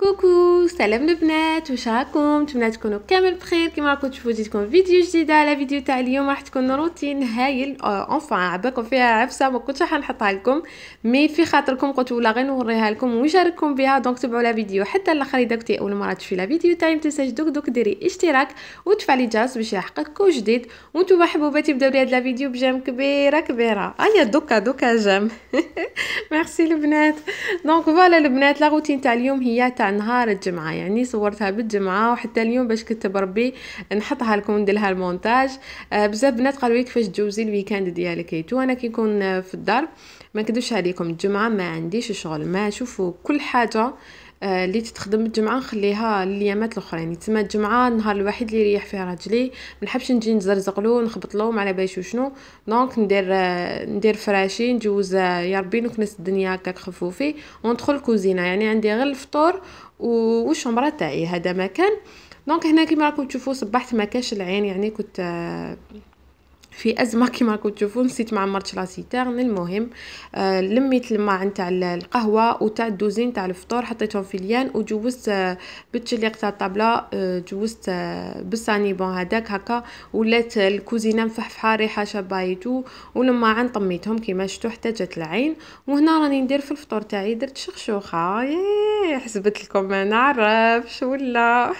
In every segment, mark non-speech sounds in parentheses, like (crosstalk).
酷酷。سلام البنات واش راكم نتمنى تكونوا كامل بخير كما راكم تشوفوا جيتكم فيديو جديده على فيديو تاع اليوم راح تكون روتين هايل اونفا آه، عباكم فيها عفسه ما كنتش راح نحطها لكم مي في خاطركم قلت ولا غير نوريها لكم ونشارككم بها دونك تبعوا لا فيديو حتى الاخر اذا كنتي اول مره تشوفي لا فيديو تاعي ما تنساش دوك دوك ديري اشتراك وتفعلي الجرس باش يحققك كل جديد وانتم حبوباتي بداو لي هاد لا فيديو بجام كبيره كبيره هيا دوكا دوكا جام ميرسي البنات دونك فوالا البنات لا روتين تاع اليوم هي تاع نهار الجمعه يعني صورتها بالجمعة وحتى اليوم باش كنت بربي نحطها لكم نديرلها المونتاج آه، بزاف بنات قالوا لي كيفاش تجوزي الويكاند ديالك ايتو انا كي نكون آه، في الدار ما نكذبش عليكم الجمعة ما عنديش شغل ما شوفوا كل حاجة آه، اللي تتخدم الجمعه نخليها لليامات الاخرين تما الجمعه النهار الوحيد اللي يريح فيه راجلي ما نحبش نجي نزرزق له ونخبط له على بالي شنو دونك ندير ندير فراشي نجوز يا ربي نكنس الدنيا هكاك خفوفي وندخل الكوزينه يعني عندي غير الفطور والشومبرا تاعي هذا مكان دونك هنا كيما راكم تشوفوا صبحت ما كاش العين يعني كنت آه، في ازمه كما راكم تشوفوا نسيت ما عمرتش راسي تاغن المهم آه لميت الماء نتاع القهوه وتاع الدوزين تاع الفطور حطيتهم في اليان وجوزت آه بالتشليق تاع الطابله آه جوزت آه بالسانيبون هذاك هكا ولات الكوزينه مفحفحه ريحه شبايتو ولما عن طميتهم كيما شفتوا حتى جات العين وهنا راني ندير في الفطور تاعي درت شخشوخه حسبت لكم ما نعرفش ولا (laughs)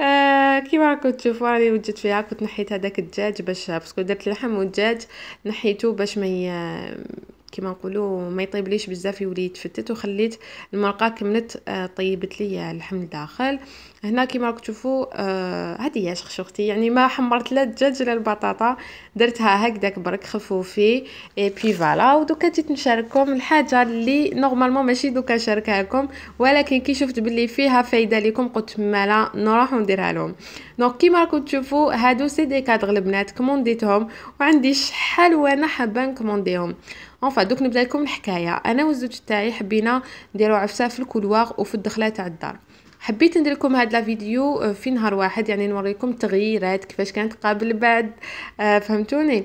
آه كيما راكم تشوفوا راني وجدت فيها كنت نحيت هذاك الدجاج باش باسكو درت اللحم ودجاج نحيته باش ما كما نقولوا ما يطيبليش بزاف يولي يتفتت وخليت المرقه كملت آه، طيبت لي اللحم الداخل هنا كما راكم تشوفوا عاديه آه، شخشوختي يعني ما حمرت لا الدجاج لا البطاطا درتها هكذاك برك خفوفي اي بي فوالا ودوكا جيت نشارككم الحاجه اللي نورمالمون ماشي دوكا نشاركها لكم ولكن كي شفت باللي فيها فايده لكم قلت مالا نروح نديرها لهم دونك كيما راكم تشوفوا هادو سي دي كادغ البنات كومونديتهم وعندي شحال وانا حابه نكومونديهم اونفا دوك نبدا لكم الحكايه انا والزوج تاعي حبينا نديرو عفسه في الكولوار وفي الدخله تاع الدار حبيت ندير لكم هاد لا فيديو في نهار واحد يعني نوريكم التغييرات كيفاش كانت قبل بعد آه فهمتوني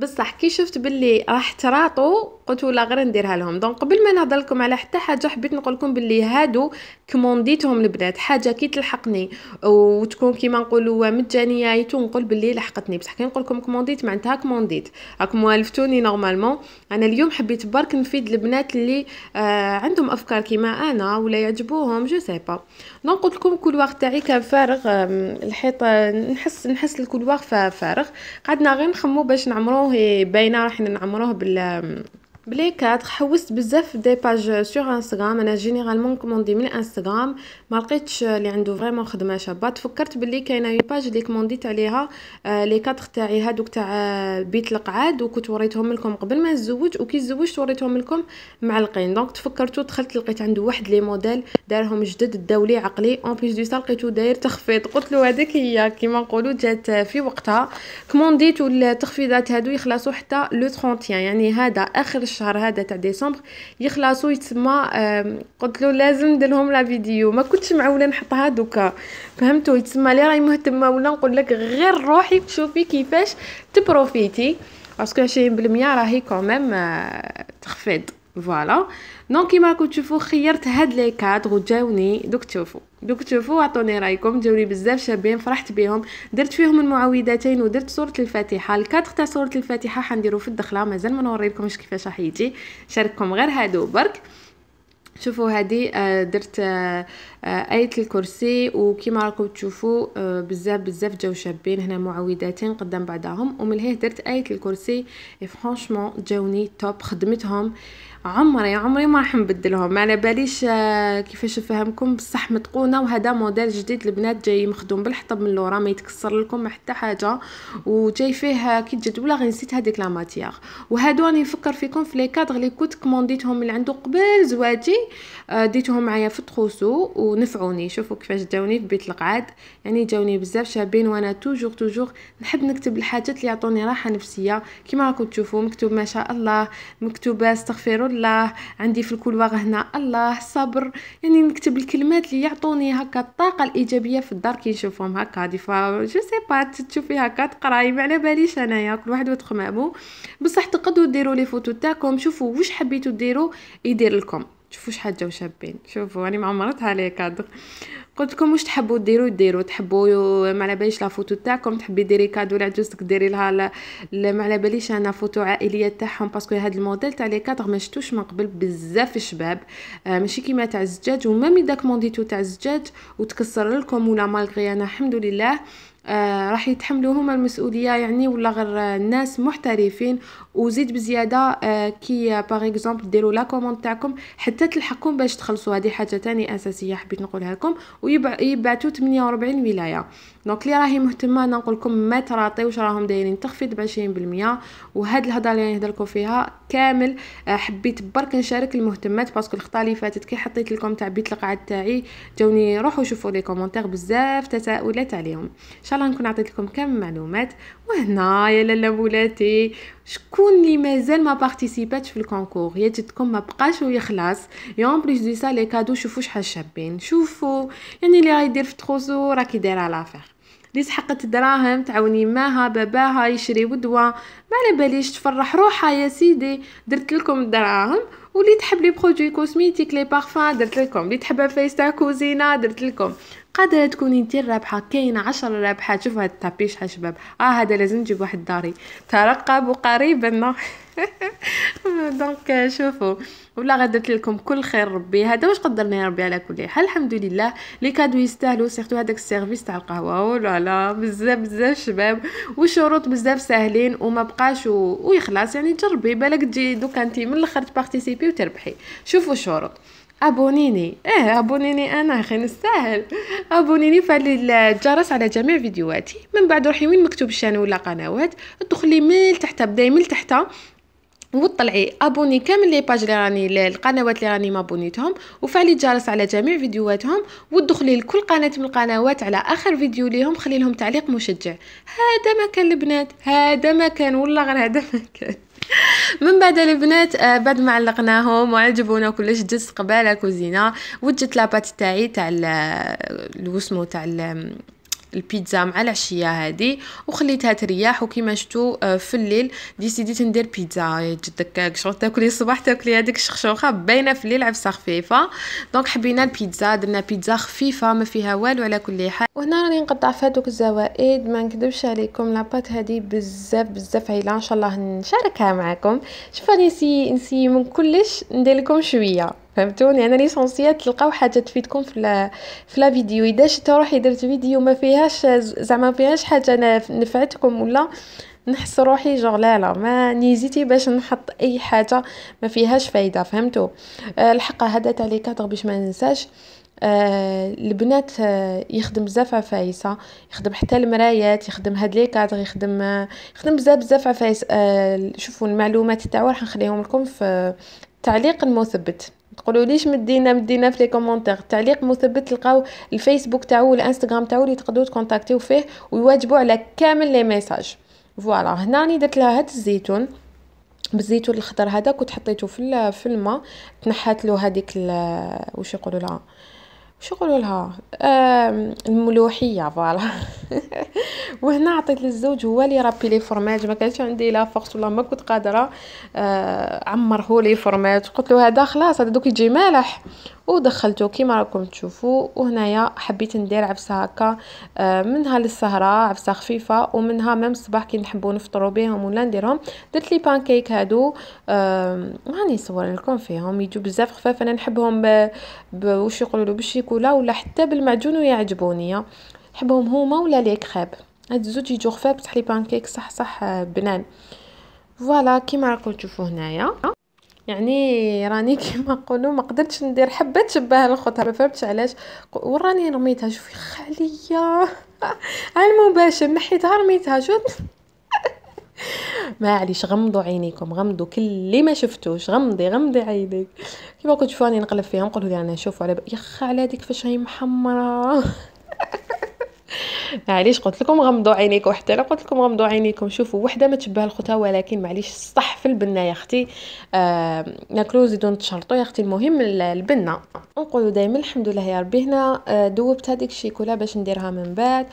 بصح كي شفت باللي راح تراطو قلت لا غير نديرها لهم دونك قبل ما نهضر لكم على حتى حاجه حبيت نقول لكم باللي هادو كومونديتهم البنات حاجه كي تلحقني وتكون كيما نقولوا مجانيه ايتو نقول باللي لحقتني بصح كي نقول لكم كومونديت معناتها كومونديت راكم والفتوني نورمالمون انا اليوم حبيت برك نفيد البنات اللي آه عندهم افكار كيما انا ولا يعجبوهم جو سي با دونك قلت لكم الكولوار تاعي كان فارغ الحيطه نحس نحس الكولوار فارغ قعدنا غير نخمو باش نعمروه باينه راح نعمروه بال بلي كاتر حوست بزاف دي باج سور انستغرام انا جينيرالمون كوموندي من انستغرام ما لقيتش اللي عنده فريمون خدمه شابه تفكرت بلي كاينه اون باج اللي كومونديت عليها لي آه، كاتر تاعي هادوك تاع آه، بيت القعاد وكنت وريتهم لكم قبل ما نزوج وكي تزوجت وريتهم لكم معلقين دونك تفكرتو دخلت لقيت عنده واحد لي موديل دارهم جدد الدولي عقلي اون بليس دو سا لقيتو داير تخفيض قلت له هذيك هي كيما نقولوا جات في وقتها كومونديت والتخفيضات هادو يخلصوا حتى لو 30 يعني هذا اخر الشهر هذا تاع ديسمبر يخلصوا يتسمى قلت له لازم لهم لا فيديو ما كنتش معوله نحطها دوكا فهمتوا يتسمى لي راهي مهتمه ولا نقول لك غير روحي تشوفي كيفاش تبروفيتي باسكو 20% راهي كوميم آه، تخفيض فوالا دونك كيما راكم تشوفوا خيرت هاد لي كادغ وجاوني دوك تشوفوا دوك تشوفوا عطوني رايكم جاوني بزاف شابين فرحت بهم درت فيهم المعوذتين ودرت سوره الفاتحه الكادغ تاع سوره الفاتحه حنديرو في الدخله مازال ما نوريلكمش كيفاش راح يجي شارككم غير هادو برك شوفوا هذه آه، درت آه، آه، آية الكرسي وكما راكم تشوفوا بزاف بزاف جاو شابين هنا معوداتين قدام بعضهم ومن هيه درت آية الكرسي فرانشمون جاوني توب خدمتهم عمري عمري ما راح نبدلهم على باليش كيفاش نفهمكم بصح متقونه وهذا موديل جديد البنات جاي مخدوم بالحطب من لورا ما يتكسر لكم حتى حاجه وجاي فيه كي جدوله غير نسيت هذيك لا ماتيير وهادو راني نفكر فيكم في لي كادغ لي كنت كومونديتهم من عنده قبل زواجي آه، ديتهم معايا في الطخوسو ونفعوني شوفوا كيفاش جاوني في بيت القعاد يعني جاوني بزاف شابين وانا توجور توجور نحب نكتب الحاجات اللي يعطوني راحه نفسيه كما راكم تشوفوا مكتوب ما شاء الله مكتوبه استغفر الله عندي في الكولوار هنا الله صبر يعني نكتب الكلمات اللي يعطوني هكا الطاقه الايجابيه في الدار كي نشوفهم هكا دي فا جو سي با تشوفي هكا تقراي ما على باليش انايا كل واحد وتخمامو بصح تقدروا ديروا لي فوتو تاعكم شوفوا واش حبيتوا ديروا يدير لكم شوفوا شحال جاو شابين شوفوا راني معمرتها لي هذا قلت لكم واش تحبوا ديروا ديروا تحبوا ما على باليش لا فوتو تاعكم تحبي ديري كادو لعجوزك ديري لها ل... ما على باليش انا فوتو عائليه تاعهم باسكو هذا الموديل تاع لي كادر ما شفتوش من قبل بزاف الشباب آه ماشي كيما تاع الزجاج ومامي داك مونديتو تاع الزجاج وتكسر لكم ولا مالغري انا الحمد لله آه، راح يتحملوا هما المسؤوليه يعني ولا غير الناس محترفين وزيد بزياده آه كي باغ اكزومبل ديروا لا كوموند تاعكم حتى تلحقكم باش تخلصوا هذه حاجه تاني اساسيه حبيت نقولها لكم ويبعثوا 48 ولايه دونك اللي راهي مهتمه انا نقول لكم ما تراطيوش راهم دايرين تخفيض ب 20% وهاد الهضره اللي نهضر لكم فيها كامل آه حبيت برك نشارك المهتمات باسكو الخطا اللي فاتت كي حطيت لكم بيت القاعد تاعي جاوني روحوا شوفوا لي كومونتير بزاف تساؤلات عليهم شاء الله نكون عطيت لكم كم معلومات وهنا يا لالا مولاتي شكون اللي مازال ما بارتيسيباتش في الكونكور يا جدكم ما بقاش ويخلص اون بليس دو سا لي كادو شوفوا شحال شابين شوفوا يعني اللي غيدير في تخوسو راكي دايره لافير اللي سحقت دراهم تعاوني ماها باباها يشري ودوا ما على باليش تفرح روحها يا سيدي درت لكم الدراهم واللي تحب لي برودوي كوزميتيك لي بارفان درت لكم اللي تحب فايس تاع كوزينه درت لكم قادره تكوني انت الرابحه كاينه عشر رابحات شوف هاد الطابيش شباب اه هذا لازم نجيب واحد داري ترقبوا قريبا دونك (laughs) euh, شوفوا ولا غدرت لكم كل خير ربي هذا واش قدرنا يا ربي على كل حال الحمد لله لي كادو يستاهلوا سيرتو هذاك السيرفيس تاع القهوه ولا لا بزاف بزاف شباب والشروط بزاف ساهلين وما بقاش و... ويخلص يعني جربي بالك تجي دوك انت من الاخر تبارتيسيبي وتربحي شوفوا الشروط ابونيني اه ابونيني انا اخي نستاهل ابونيني فعل الجرس على جميع فيديوهاتي من بعد روحي وين مكتوب الشان ولا قنوات ادخلي من تحت بداي من تحت وطلعي ابوني كامل لي باج اللي راني القنوات اللي راني مابونيتهم وفعلي الجرس على جميع فيديوهاتهم ودخلي لكل قناه من القنوات على اخر فيديو ليهم خلي لهم تعليق مشجع هذا مكان البنات هذا مكان والله غير هذا مكان من بعد البنات آه، بعد ما علقناهم وعجبونا كلش جت قباله كوزينه وجت لاباط تاعي تاع الوسمو تاع البيتزا مع العشيه هذه وخليتها ترياح وكيما شفتوا آه، في الليل ديسيديت ندير بيتزا جدك شغل تاكلي الصباح تاكلي هذيك الشخشوخه باينه في الليل عبسه خفيفه دونك حبينا البيتزا درنا بيتزا خفيفه ما فيها والو على كل حال وهنا راني نقطع في هذوك الزوائد ما نكذبش عليكم لاباط هذه بزاف بزاف عيله ان شاء الله نشاركها معكم شوفوا نسي نسي من كلش ندير لكم شويه فهمتوني انا ليسونسيال تلقاو حاجه تفيدكم في لا في لا فيديو اذا شفت روحي درت فيديو ما فيهاش زعما ما فيهاش حاجه نفعتكم ولا نحس روحي جوغ لا لا ما نيزيتي باش نحط اي حاجه ما فيهاش فايده فهمتوا أه الحق هذا تاع لي باش ما ننساش آه البنات آه يخدم بزاف عفايسه يخدم حتى المرايات يخدم هاد لي كادر يخدم آه يخدم بزاف بزاف عفايس آه شوفوا المعلومات تاعو راح نخليهم لكم في التعليق المثبت ليش مدينا مدينا في لي كومونتير تعليق مثبت تلقاو الفيسبوك تاعو والانستغرام تاعو اللي تقدروا تكونتاكتيو فيه ويواجبوا على كامل لي ميساج فوالا هنا راني درت لها هاد الزيتون بالزيتون الخضر هذاك وتحطيته في في الماء تنحات له هذيك واش يقولوا لها شو يقولوا لها الملوحيه فوالا (laughs) وهنا عطيت للزوج هو اللي رابي لي فرماج ما كانش عندي لا فورس ولا ما كنت قادره آه، عمره لي فرماج قلت له هذا خلاص هذا دوك يجي مالح ودخلته كيما راكم تشوفوا وهنايا حبيت ندير عفسه هكا آه، منها للسهره عفسه خفيفه ومنها ميم الصباح كي نحبوا نفطروا بهم ولا نديرهم درت لي بانكيك هادو آه، هاني نصور لكم فيهم يجوا بزاف خفاف انا نحبهم بوش يقولوا له بالشيكولا ولا حتى بالمعجون ويعجبوني نحبهم هما ولا لي كريب هاد الزوج يجوا خفاف بصح لي بانكيك صح صح آه، بنان فوالا كيما راكم تشوفوا هنايا يعني راني (laughs) كيما نقولوا ما قدرتش ندير حبه تشبه الخطه ما فهمتش علاش وراني رميتها شوفي خاليه (laughs) على المباشر نحيتها رميتها شوف (laughs) معليش غمضوا عينيكم غمضوا كل اللي ما شفتوش غمضي غمضي عينيك كيما كنت شوفاني نقلب فيها نقول لها انا شوفوا على يا على هذيك فاش هي محمره معليش قلت لكم غمضوا عينيكم حتى انا قلت لكم غمضوا عينيكم شوفوا وحده ما تشبه الخوتها ولكن معليش الصح في البنه يا اختي آه ناكلو نزيدو نتشرطو يا اختي المهم البنه نقولوا دائما الحمد لله يا ربي هنا آه، دوبت هذيك الشيكولا باش نديرها من بعد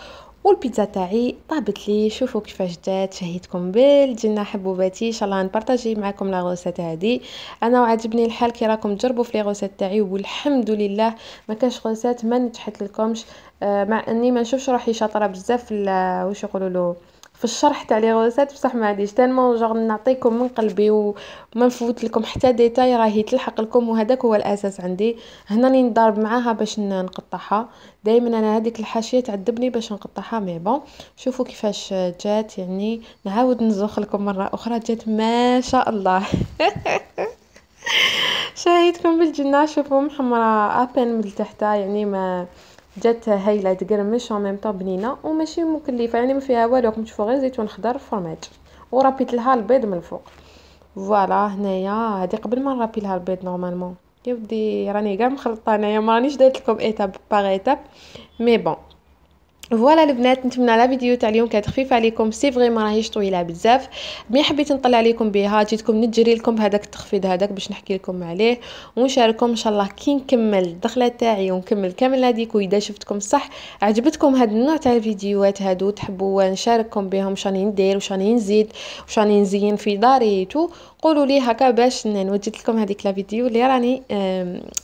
والبيتزا تاعي طابت لي شوفوا كيفاش جات شهيتكم بالجنه حبوباتي ان شاء الله نبارطاجي معكم لا غوسيت هذه انا وعجبني الحال كي راكم تجربوا في لي غوسيت تاعي والحمد لله ما كانش غوسيت ما نجحت لكمش آه، مع اني ما نشوفش روحي شاطره بزاف في واش يقولوا له في الشرح تاع لي غوسات بصح ما عنديش تالمو جوغ نعطيكم من قلبي وما نفوت لكم حتى ديتاي راهي تلحق لكم وهذاك هو الاساس عندي هنا راني نضارب معاها باش نقطعها دائما انا هذيك الحاشيه تعذبني باش نقطعها مي بون شوفوا كيفاش جات يعني نعاود نزوخ لكم مره اخرى جات ما شاء الله (laughs) شاهدكم بالجنه شوفوا محمره ابان من تحتها يعني ما جات هايله تقرمش اون ميم طون بنينه وماشي مكلفه يعني ما فيها والو راكم تشوفوا غير زيتون خضر فرماج ورابيت لها البيض من الفوق فوالا هنايا هذه قبل ما نرابي لها البيض نورمالمون يا ودي راني كاع مخلطه انايا ما رانيش دايت لكم ايتاب باغ ايتاب مي بون فوالا البنات نتمنى لا فيديو تاع اليوم كانت خفيفه عليكم سي فري راهيش طويله بزاف مي حبيت نطلع عليكم بها جيتكم نجري لكم هذاك التخفيض هذاك باش نحكي لكم عليه ونشارككم ان شاء الله كي نكمل الدخله تاعي ونكمل كامل هذيك واذا شفتكم صح عجبتكم هذا النوع تاع الفيديوهات هادو تحبوا نشارككم بهم شاني ندير وشاني نزيد وشاني نزين في داري تو قولوا لي هكا باش نوجد لكم هذيك لا فيديو اللي راني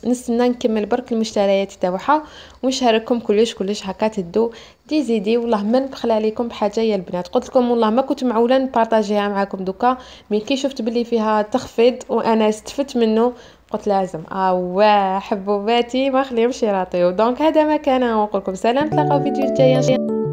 نستنى نكمل برك المشتريات تاعها ونشارككم كلش كلش هكا تدو دي زيدي والله ما نبخل عليكم بحاجه يا البنات قلت لكم والله ما كنت معوله نبارطاجيها معاكم دوكا مي كي شفت بلي فيها تخفيض وانا استفدت منه قلت لازم اوا حبوباتي ما خليهمش يراطيو دونك هذا ما كان نقول لكم سلام تلاقاو فيديو جاي